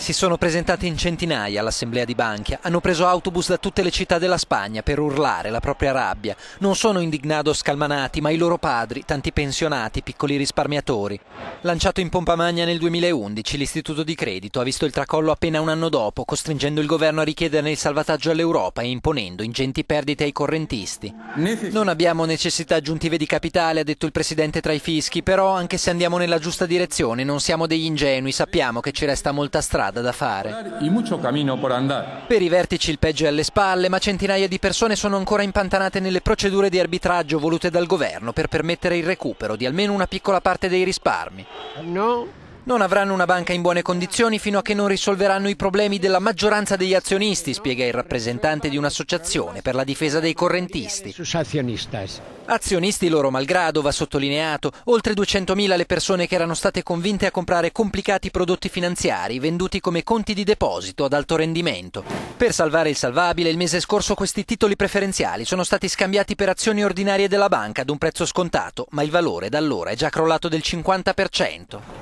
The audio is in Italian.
Si sono presentati in centinaia all'assemblea di Banchia, hanno preso autobus da tutte le città della Spagna per urlare la propria rabbia. Non sono indignados scalmanati, ma i loro padri, tanti pensionati, piccoli risparmiatori. Lanciato in pompa magna nel 2011, l'istituto di credito ha visto il tracollo appena un anno dopo, costringendo il governo a richiederne il salvataggio all'Europa e imponendo ingenti perdite ai correntisti. Non abbiamo necessità aggiuntive di capitale, ha detto il presidente tra i fischi, però anche se andiamo nella giusta direzione non siamo degli ingenui, sappiamo che ci resta molta strada strada da fare. Per i vertici il peggio è alle spalle, ma centinaia di persone sono ancora impantanate nelle procedure di arbitraggio volute dal governo per permettere il recupero di almeno una piccola parte dei risparmi. No non avranno una banca in buone condizioni fino a che non risolveranno i problemi della maggioranza degli azionisti, spiega il rappresentante di un'associazione per la difesa dei correntisti. Azionisti loro malgrado, va sottolineato, oltre 200.000 le persone che erano state convinte a comprare complicati prodotti finanziari venduti come conti di deposito ad alto rendimento. Per salvare il salvabile, il mese scorso questi titoli preferenziali sono stati scambiati per azioni ordinarie della banca ad un prezzo scontato, ma il valore da allora è già crollato del 50%.